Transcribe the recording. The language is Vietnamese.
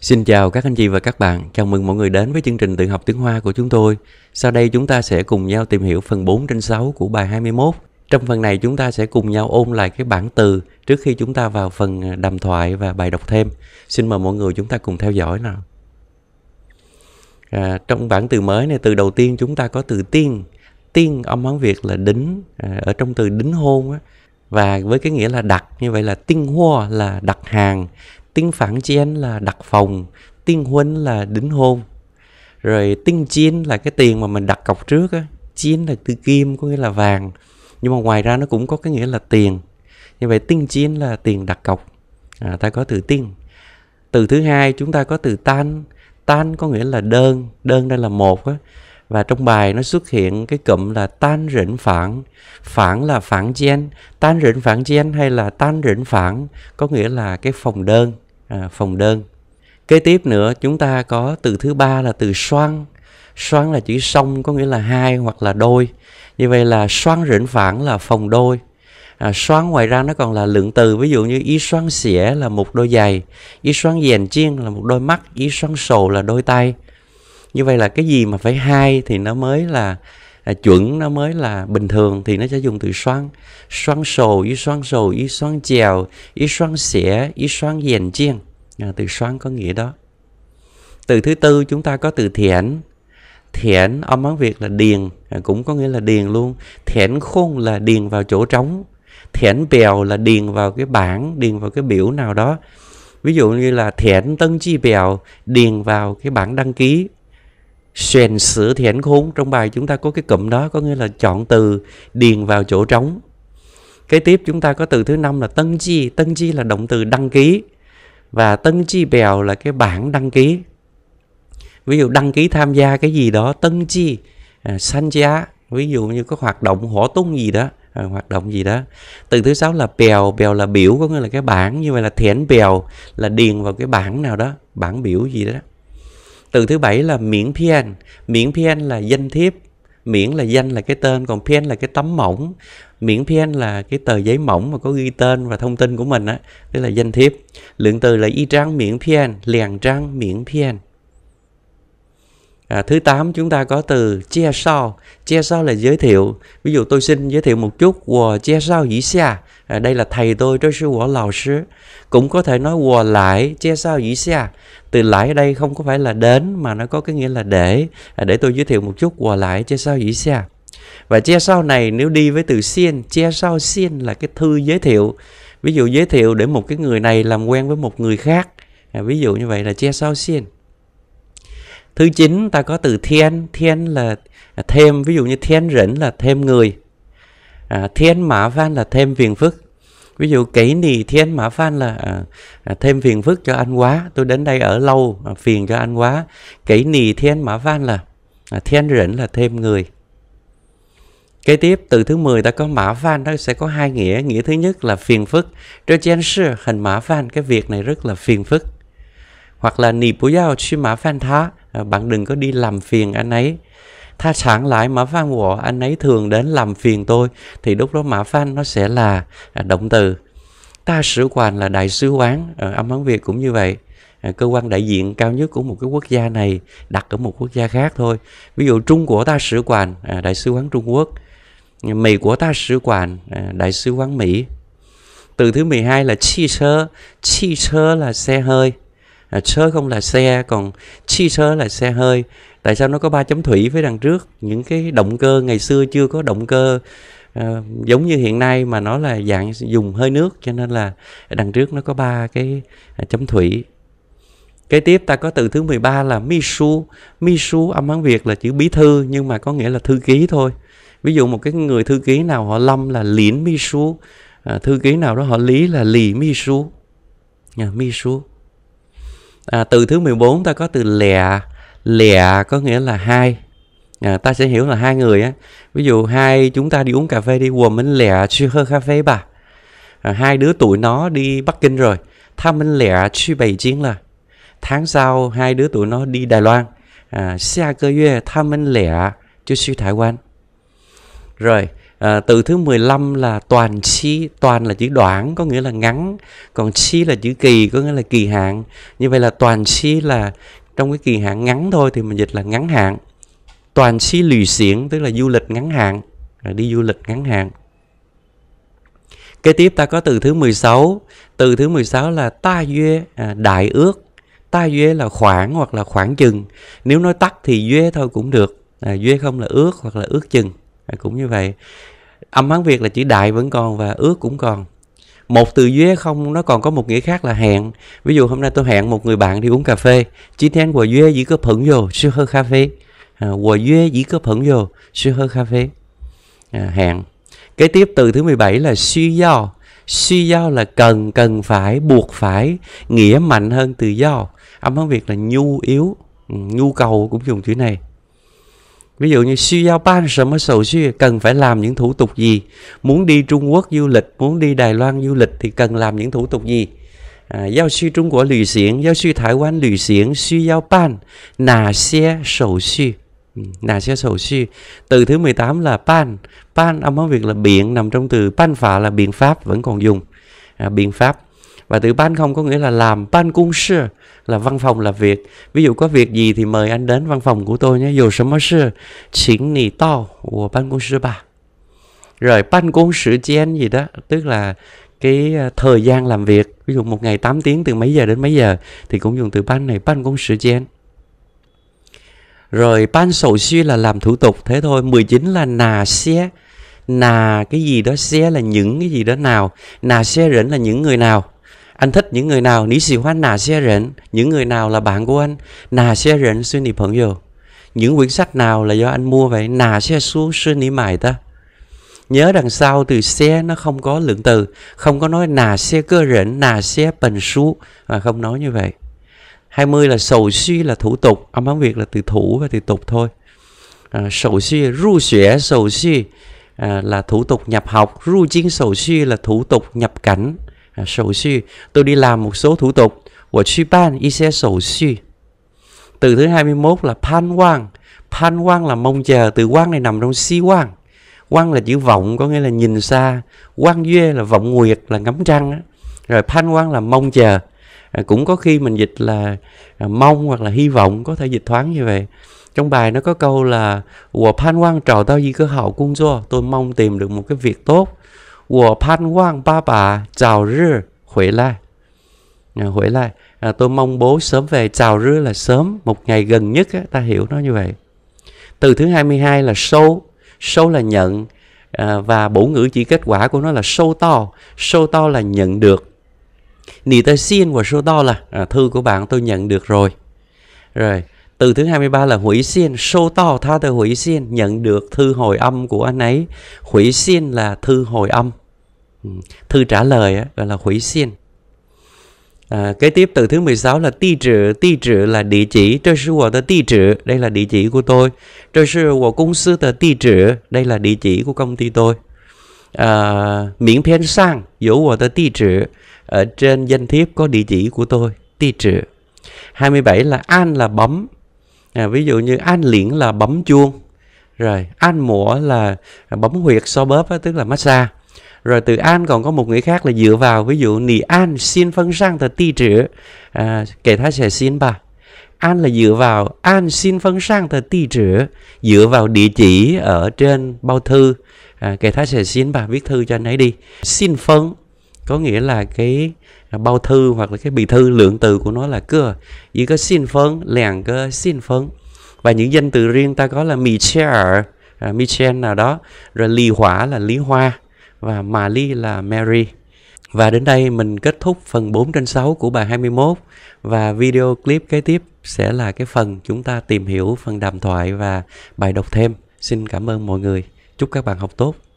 Xin chào các anh chị và các bạn, chào mừng mọi người đến với chương trình tự học tiếng Hoa của chúng tôi. Sau đây chúng ta sẽ cùng nhau tìm hiểu phần 4 trên 6 của bài 21. Trong phần này chúng ta sẽ cùng nhau ôn lại cái bảng từ trước khi chúng ta vào phần à, đàm thoại và bài đọc thêm. Xin mời mọi người chúng ta cùng theo dõi nào. À, trong bảng từ mới này, từ đầu tiên chúng ta có từ tiên. Tiên âm Hán Việt là đính, à, ở trong từ đính hôn á, và với cái nghĩa là đặt như vậy là tiên hoa là đặt hàng tiếng phản chiến là đặt phòng tiếng huấn là đính hôn rồi tiếng chiến là cái tiền mà mình đặt cọc trước á chiến là từ kim có nghĩa là vàng nhưng mà ngoài ra nó cũng có cái nghĩa là tiền như vậy tiếng chiến là tiền đặt cọc à, ta có từ tiên. từ thứ hai chúng ta có từ tan tan có nghĩa là đơn đơn đây là một á và trong bài nó xuất hiện cái cụm là tan rỉnh phản phản là phản chen tan rỉnh phản chen hay là tan rỉnh phản có nghĩa là cái phòng đơn À, phòng đơn kế tiếp nữa chúng ta có từ thứ ba là từ xoan xoan là chữ song có nghĩa là hai hoặc là đôi như vậy là xoan rỉnh phản là phòng đôi à, xoan ngoài ra nó còn là lượng từ ví dụ như y xoắn xỉa là một đôi giày y xoắn dèn chiên là một đôi mắt y xoắn sồ là đôi tay như vậy là cái gì mà phải hai thì nó mới là à, chuẩn nó mới là bình thường thì nó sẽ dùng từ xoang xoang sầu y xoang sầu y xoang chèo y xoang xẻ y xoang dèn chiên à, từ xoang có nghĩa đó từ thứ tư chúng ta có từ thiện thiện âm án việt là điền à, cũng có nghĩa là điền luôn thiện khôn là điền vào chỗ trống thiện bèo là điền vào cái bảng điền vào cái biểu nào đó ví dụ như là thiện tân chi bèo điền vào cái bảng đăng ký xuyền sử thiển khốn trong bài chúng ta có cái cụm đó có nghĩa là chọn từ điền vào chỗ trống kế tiếp chúng ta có từ thứ năm là tân chi tân chi là động từ đăng ký và tân chi bèo là cái bảng đăng ký ví dụ đăng ký tham gia cái gì đó tân chi à, sanh giá ví dụ như có hoạt động hổ tung gì đó à, hoạt động gì đó từ thứ sáu là bèo bèo là biểu có nghĩa là cái bảng như vậy là thiển bèo là điền vào cái bảng nào đó bảng biểu gì đó từ thứ bảy là miễn pn miễn pn là danh thiếp miễn là danh là cái tên còn pn là cái tấm mỏng miễn pn là cái tờ giấy mỏng mà có ghi tên và thông tin của mình á tức là danh thiếp lượng từ là y trang miễn pn liền trang miễn pn À, thứ 8 chúng ta có từ chia sao. Chia sao là giới thiệu. Ví dụ tôi xin giới thiệu một chút. Wo chia sao dĩ xa. À, đây là thầy tôi, tôi sư của lão sư. Cũng có thể nói wo lại, chia sao dĩ xa. Từ lại ở đây không có phải là đến mà nó có cái nghĩa là để. À, để tôi giới thiệu một chút wo lại, chia sao dĩ xa. Và chia sao này nếu đi với từ xin chia sao xin là cái thư giới thiệu. Ví dụ giới thiệu để một cái người này làm quen với một người khác. À, ví dụ như vậy là chia sao xin thứ chín ta có từ thiên thiên là thêm ví dụ như thiên rỉnh là thêm người à, thiên mã van là thêm phiền phức ví dụ kỹ nì thiên mã phan là à, à thêm phiền phức cho anh quá tôi đến đây ở lâu à, phiền cho anh quá kỹ nì thiên mã phan là à, thiên rỉnh là thêm người kế tiếp từ thứ 10 ta có mã phan nó sẽ có hai nghĩa nghĩa thứ nhất là phiền phức cho chen sư hình mã phan cái việc này rất là phiền phức hoặc là nì bú giao chi mã phan thá Ờ, bạn đừng có đi làm phiền anh ấy tha sẵn lại mã phan của anh ấy thường đến làm phiền tôi thì lúc đó mã phan nó sẽ là à, động từ ta sứ quan là đại sứ quán à, âm hán việt cũng như vậy ờ, cơ quan đại diện cao nhất của một cái quốc gia này đặt ở một quốc gia khác thôi ví dụ trung của ta sứ quan à, đại sứ quán trung quốc mỹ của ta sứ quan à, đại sứ quán mỹ từ thứ 12 là chi sơ chi sơ là xe hơi à, chớ không là xe còn chi sơ là xe hơi tại sao nó có ba chấm thủy với đằng trước những cái động cơ ngày xưa chưa có động cơ à, giống như hiện nay mà nó là dạng dùng hơi nước cho nên là đằng trước nó có ba cái à, chấm thủy Kế tiếp ta có từ thứ 13 là mi su. Mi su âm Hán Việt là chữ bí thư nhưng mà có nghĩa là thư ký thôi. Ví dụ một cái người thư ký nào họ lâm là liễn mi su. À, thư ký nào đó họ lý là lì mi su. À, mi su à, từ thứ 14 ta có từ lẻ lẻ có nghĩa là hai à, ta sẽ hiểu là hai người á ví dụ hai chúng ta đi uống cà phê đi quần mình lẻ chưa hơ cà phê bà à, hai đứa tụi nó đi bắc kinh rồi tham mình lẻ chưa bảy chiến là tháng sau hai đứa tụi nó đi đài loan à, xa cơ yue tham mình lẻ chưa siêu thái quan rồi À, từ thứ 15 là toàn chi, toàn là chữ đoạn có nghĩa là ngắn, còn chi là chữ kỳ có nghĩa là kỳ hạn. Như vậy là toàn chi là trong cái kỳ hạn ngắn thôi thì mình dịch là ngắn hạn. Toàn chi lùi xiển tức là du lịch ngắn hạn, à, đi du lịch ngắn hạn. Kế tiếp ta có từ thứ 16, từ thứ 16 là ta duê, à, đại ước. Ta duê là khoảng hoặc là khoảng chừng. Nếu nói tắt thì duê thôi cũng được. À, duê không là ước hoặc là ước chừng à, cũng như vậy âm hán việt là chữ đại vẫn còn và ước cũng còn một từ duy không nó còn có một nghĩa khác là hẹn ví dụ hôm nay tôi hẹn một người bạn đi uống cà phê chỉ thiên của duy chỉ có phận vô sư hơ cà phê của duy chỉ có phận vô sư hơ cà phê à, hẹn kế tiếp từ thứ 17 là suy do suy do là cần cần phải buộc phải nghĩa mạnh hơn từ do âm hán việt là nhu yếu ừ, nhu cầu cũng dùng chữ này Ví dụ như như 需要 ban 什么手续, cần phải làm những thủ tục gì. Muốn đi Trung Quốc du lịch, muốn đi Đài Loan du lịch thì cần làm những thủ tục gì. À, 要去中国旅行，要去台湾旅行，需要办哪些手续？哪些手续？Từ ừ, thứ 18 là ban. Ban âm tiếng Việt là biện nằm trong từ ban phạ là biện pháp vẫn còn dùng. À, biện pháp và từ ban không có nghĩa là làm ban cung sư là văn phòng là việc ví dụ có việc gì thì mời anh đến văn phòng của tôi nhé dù sớm sư chính nì to của ban cung sư bà rồi ban cung sự chen gì đó tức là cái à, thời gian làm việc ví dụ một ngày 8 tiếng từ mấy giờ đến mấy giờ thì cũng dùng từ ban này ban công sự chen rồi ban sổ suy là làm thủ tục thế thôi 19 là nà xe nà cái gì đó xe là những cái gì đó nào nà xe rỉnh là những người nào anh thích những người nào? sĩ hoan xe 你喜欢哪些人? Những người nào là bạn của anh? xe suy nghĩ 哪些人是你朋友? Những quyển sách nào là do anh mua vậy? xe suy nghĩ ta Nhớ đằng sau từ xe nó không có lượng từ, không có nói nà xe cơ rỉnh, nà xe bần su, mà không nói như vậy. 20 là sầu suy là thủ tục, âm hán Việt là từ thủ và từ tục thôi. À, sầu suy, ru xuyẻ, sầu suy à, là thủ tục nhập học, ru chiến sầu suy là thủ tục nhập cảnh, À, sổ xu tôi đi làm một số thủ tục của truy ban y xe từ thứ 21 là pan quang pan quang là mong chờ từ quang này nằm trong si quang quang là chữ vọng có nghĩa là nhìn xa quang duê là vọng nguyệt là ngắm trăng rồi pan quang là mong chờ à, cũng có khi mình dịch là à, mong hoặc là hy vọng có thể dịch thoáng như vậy trong bài nó có câu là 我盼望找到一个好工作, tôi mong tìm được một cái việc tốt 我盼望爸爸 chào rư hồi lại à, hồi lại à, tôi mong bố sớm về chào rư là sớm một ngày gần nhất á, ta hiểu nó như vậy từ thứ 22 là sâu sâu là nhận à, và bổ ngữ chỉ kết quả của nó là sâu to sâu to là nhận được nì tơ xin và sâu to là à, thư của bạn tôi nhận được rồi rồi từ thứ 23 là hủy xiên sô to tha từ hủy xiên nhận được thư hồi âm của anh ấy hủy xiên là thư hồi âm ừ, thư trả lời gọi là hủy xiên À, kế tiếp từ thứ 16 là ti trự, ti trự là địa chỉ, trơ sư của ti trự, đây là địa chỉ của tôi. Trơ sư của công sư tờ ti trự, đây là địa chỉ của công ty tôi. À, miễn phiên sang, dấu của tờ ti trự, ở trên danh thiếp có địa chỉ của tôi, ti trự. 27 là an là bấm, à, ví dụ như an liễn là bấm chuông rồi an mủa là bấm huyệt so bóp á, tức là massage rồi từ an còn có một nghĩa khác là dựa vào ví dụ nì an xin phân sang tờ ti trữ à, kể thái sẽ xin bà an là dựa vào an xin phân sang tờ ti trữ dựa vào địa chỉ ở trên bao thư à, kể thái sẽ xin bà viết thư cho anh ấy đi xin phân có nghĩa là cái bao thư hoặc là cái bì thư lượng từ của nó là cơ như có xin phấn lèn cơ xin phấn và những danh từ riêng ta có là Michel, à, Michel nào đó rồi lì hỏa là lý hoa và mà ly là Mary và đến đây mình kết thúc phần 4 trên 6 của bài 21 và video clip kế tiếp sẽ là cái phần chúng ta tìm hiểu phần đàm thoại và bài đọc thêm. Xin cảm ơn mọi người. Chúc các bạn học tốt.